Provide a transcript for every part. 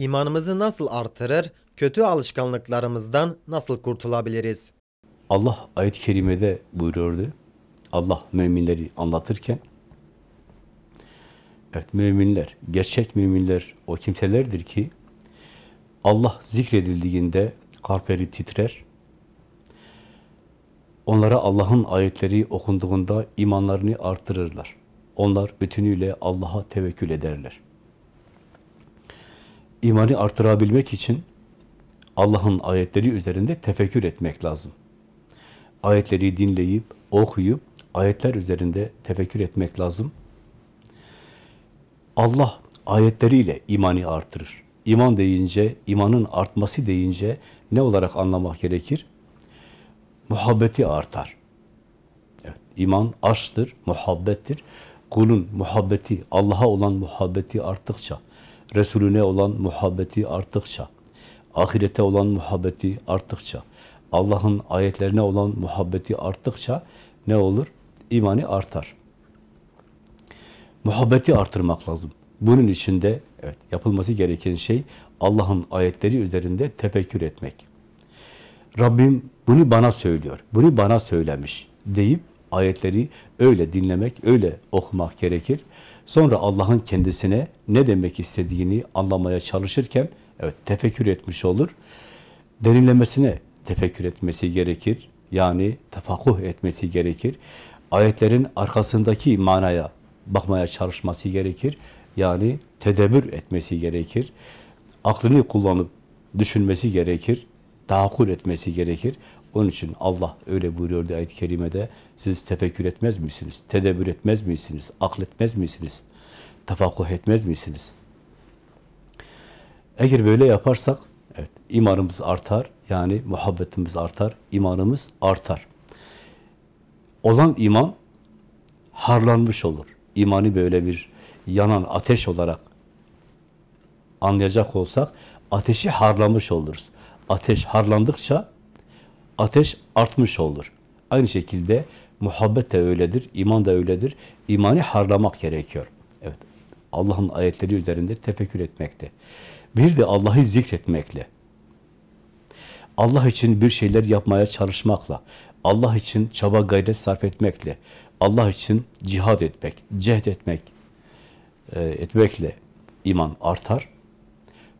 İmanımızı nasıl artırır, kötü alışkanlıklarımızdan nasıl kurtulabiliriz? Allah ayet-i kerimede buyuruyordu. Allah müminleri anlatırken Evet müminler, gerçek müminler o kimselerdir ki Allah zikredildiğinde kalpleri titrer. Onlara Allah'ın ayetleri okunduğunda imanlarını artırırlar. Onlar bütünüyle Allah'a tevekkül ederler imanı artırabilmek için Allah'ın ayetleri üzerinde tefekkür etmek lazım. Ayetleri dinleyip, okuyup, ayetler üzerinde tefekkür etmek lazım. Allah ayetleriyle imanı artırır. İman deyince, imanın artması deyince ne olarak anlamak gerekir? Muhabbeti artar. Evet, iman aşktır, muhabbettir. Kulun muhabbeti, Allah'a olan muhabbeti arttıkça, Resulüne olan muhabbeti arttıkça, ahirete olan muhabbeti arttıkça, Allah'ın ayetlerine olan muhabbeti arttıkça ne olur? İmanı artar. Muhabbeti artırmak lazım. Bunun için de evet, yapılması gereken şey Allah'ın ayetleri üzerinde tefekkür etmek. Rabbim bunu bana söylüyor, bunu bana söylemiş deyip Ayetleri öyle dinlemek, öyle okumak gerekir. Sonra Allah'ın kendisine ne demek istediğini anlamaya çalışırken evet tefekkür etmiş olur. Derinlemesine tefekkür etmesi gerekir. Yani tefakuh etmesi gerekir. Ayetlerin arkasındaki manaya bakmaya çalışması gerekir. Yani tedebür etmesi gerekir. Aklını kullanıp düşünmesi gerekir. Tahakkul etmesi gerekir. Onun için Allah öyle buyuruyor diye ayet-i kerimede. Siz tefekkür etmez misiniz? Tedebbür etmez misiniz? Akletmez misiniz? Tefakkuh etmez misiniz? Eğer böyle yaparsak evet, imanımız artar. Yani muhabbetimiz artar. imanımız artar. Olan iman harlanmış olur. İmanı böyle bir yanan ateş olarak anlayacak olsak ateşi harlamış oluruz. Ateş harlandıkça ateş artmış olur. Aynı şekilde muhabbet de öyledir, iman da öyledir. İmanı harlamak gerekiyor. Evet. Allah'ın ayetleri üzerinde tefekkür etmekte. Bir de Allah'ı zikretmekle. Allah için bir şeyler yapmaya çalışmakla, Allah için çaba gayret sarf etmekle, Allah için cihad etmek, cehd etmek, e, etmekle iman artar.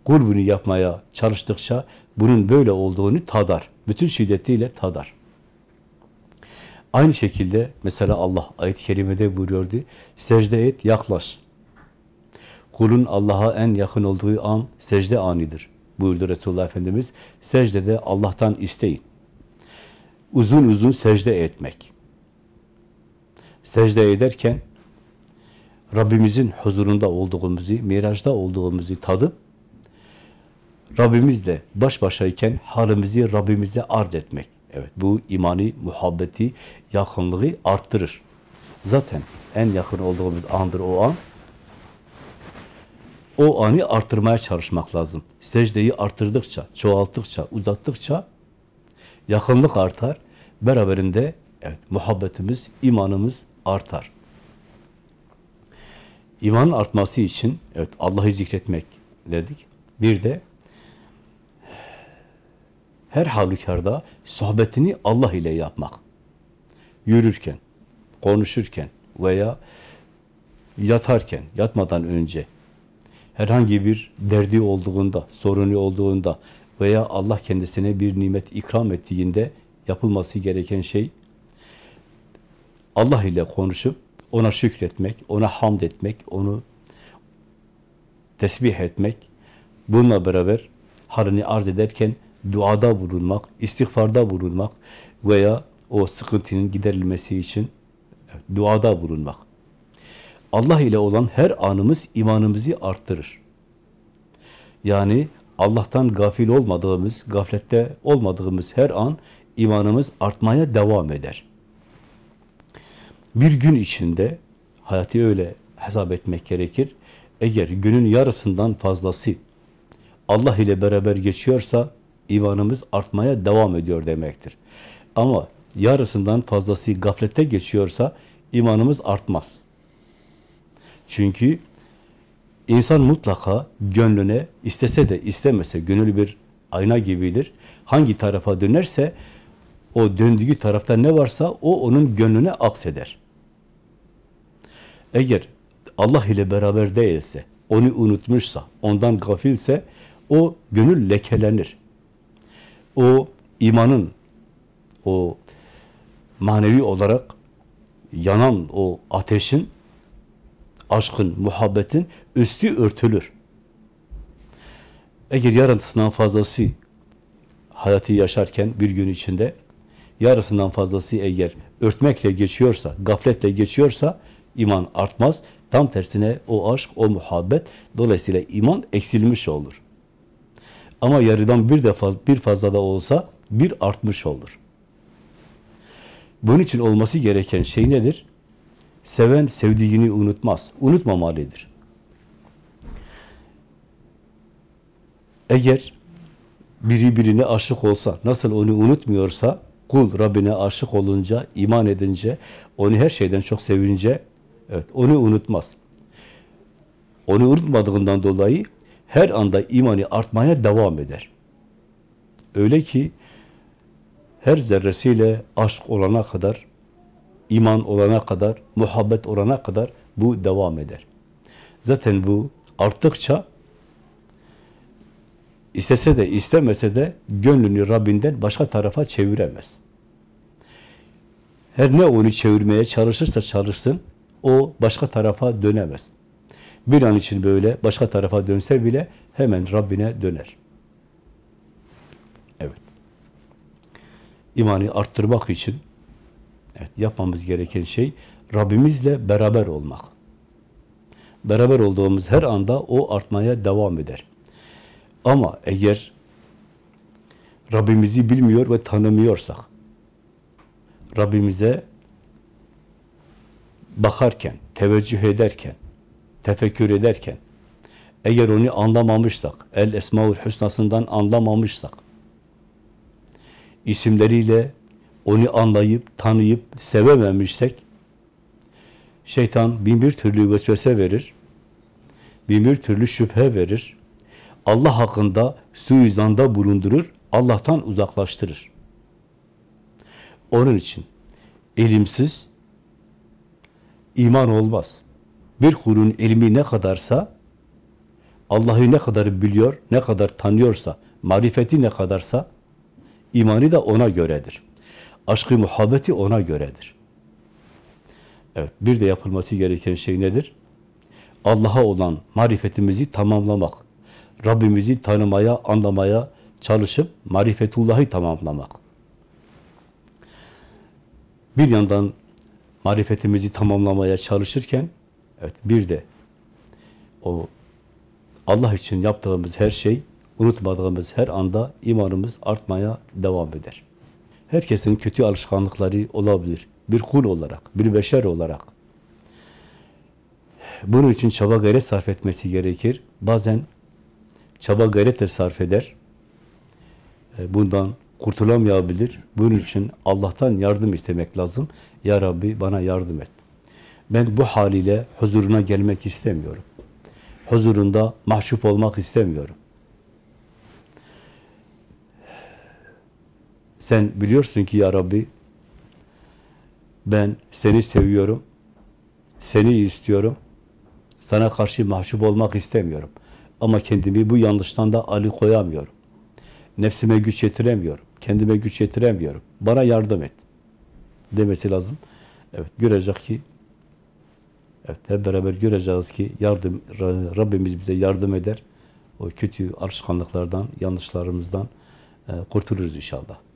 Kurbunu yapmaya çalıştıkça bunun böyle olduğunu tadar. Bütün şiddetiyle tadar. Aynı şekilde mesela Allah ayet-i kerimede buyuruyordu. Secde et, yaklaş. Kulun Allah'a en yakın olduğu an secde anidir. Buyurdu Resulullah Efendimiz. Secdede Allah'tan isteyin. Uzun uzun secde etmek. Secde ederken Rabbimizin huzurunda olduğumuzu, mirajda olduğumuzu tadıp Rabbimizle baş başayken halimizi Rabbimize arz etmek. Evet, bu imani, muhabbeti, yakınlığı arttırır. Zaten en yakın olduğumuz andır o an. O anı arttırmaya çalışmak lazım. Secdeyi arttırdıkça, çoğalttıkça, uzattıkça yakınlık artar. Beraberinde evet, muhabbetimiz, imanımız artar. İmanın artması için evet Allah'ı zikretmek dedik. Bir de her halükarda sohbetini Allah ile yapmak. Yürürken, konuşurken veya yatarken, yatmadan önce herhangi bir derdi olduğunda, sorunu olduğunda veya Allah kendisine bir nimet ikram ettiğinde yapılması gereken şey Allah ile konuşup ona şükretmek, ona hamd etmek, onu tesbih etmek, bununla beraber halini arz ederken duada bulunmak, istiğfarda bulunmak veya o sıkıntının giderilmesi için duada bulunmak. Allah ile olan her anımız imanımızı arttırır. Yani Allah'tan gafil olmadığımız, gaflette olmadığımız her an imanımız artmaya devam eder. Bir gün içinde hayatı öyle hesap etmek gerekir. Eğer günün yarısından fazlası Allah ile beraber geçiyorsa imanımız artmaya devam ediyor demektir. Ama yarısından fazlası gaflete geçiyorsa imanımız artmaz. Çünkü insan mutlaka gönlüne istese de istemese gönül bir ayna gibidir. Hangi tarafa dönerse o döndüğü tarafta ne varsa o onun gönlüne akseder. Eğer Allah ile beraber değilse, onu unutmuşsa, ondan gafilse o gönül lekelenir o imanın, o manevi olarak yanan o ateşin, aşkın, muhabbetin üstü örtülür. Eğer yarısından fazlası hayatı yaşarken bir gün içinde yarısından fazlası eğer örtmekle geçiyorsa, gafletle geçiyorsa iman artmaz. Tam tersine o aşk, o muhabbet dolayısıyla iman eksilmiş olur. Ama yarıdan bir de bir fazla da olsa bir artmış olur. Bunun için olması gereken şey nedir? Seven sevdiğini unutmaz. Unutmamalıdır. Eğer biri birine aşık olsa, nasıl onu unutmuyorsa, kul Rabbine aşık olunca, iman edince, onu her şeyden çok sevince, evet, onu unutmaz. Onu unutmadığından dolayı her anda imanı artmaya devam eder. Öyle ki her zerresiyle aşk olana kadar, iman olana kadar, muhabbet olana kadar bu devam eder. Zaten bu arttıkça istese de istemese de gönlünü Rabbinden başka tarafa çeviremez. Her ne onu çevirmeye çalışırsa çalışsın, o başka tarafa dönemez bir an için böyle başka tarafa dönse bile hemen Rabbine döner. Evet. İmanı arttırmak için evet, yapmamız gereken şey Rabbimizle beraber olmak. Beraber olduğumuz her anda o artmaya devam eder. Ama eğer Rabbimizi bilmiyor ve tanımıyorsak, Rabbimize bakarken, teveccüh ederken, tefekkür ederken eğer onu anlamamışsak, El Esmaül Hüsna'sından anlamamışsak, isimleriyle onu anlayıp, tanıyıp, sevememişsek, şeytan bin bir türlü vesvese verir, bin bir türlü şüphe verir, Allah hakkında suizanda bulundurur, Allah'tan uzaklaştırır. Onun için ilimsiz iman olmaz. Bir kulun ilmi ne kadarsa, Allah'ı ne kadar biliyor, ne kadar tanıyorsa, marifeti ne kadarsa, imanı da ona göredir. Aşkı, muhabbeti ona göredir. Evet, bir de yapılması gereken şey nedir? Allah'a olan marifetimizi tamamlamak. Rabbimizi tanımaya, anlamaya çalışıp marifetullahı tamamlamak. Bir yandan marifetimizi tamamlamaya çalışırken Evet bir de o Allah için yaptığımız her şey, unutmadığımız her anda imanımız artmaya devam eder. Herkesin kötü alışkanlıkları olabilir. Bir kul olarak, bir beşer olarak. Bunun için çaba gayret sarf etmesi gerekir. Bazen çaba gayretle sarf eder. E, bundan kurtulamayabilir. Bunun için Allah'tan yardım istemek lazım. Ya Rabbi bana yardım et. Ben bu haliyle huzuruna gelmek istemiyorum. Huzurunda mahcup olmak istemiyorum. Sen biliyorsun ki ya Rabbi ben seni seviyorum. Seni istiyorum. Sana karşı mahcup olmak istemiyorum. Ama kendimi bu yanlıştan da koyamıyorum. Nefsime güç yetiremiyorum. Kendime güç yetiremiyorum. Bana yardım et. Demesi lazım. Evet, görecek ki Evet, hep beraber göreceğiz ki yardım Rabbimiz bize yardım eder. O kötü alışkanlıklardan, yanlışlarımızdan e, kurtuluruz inşallah.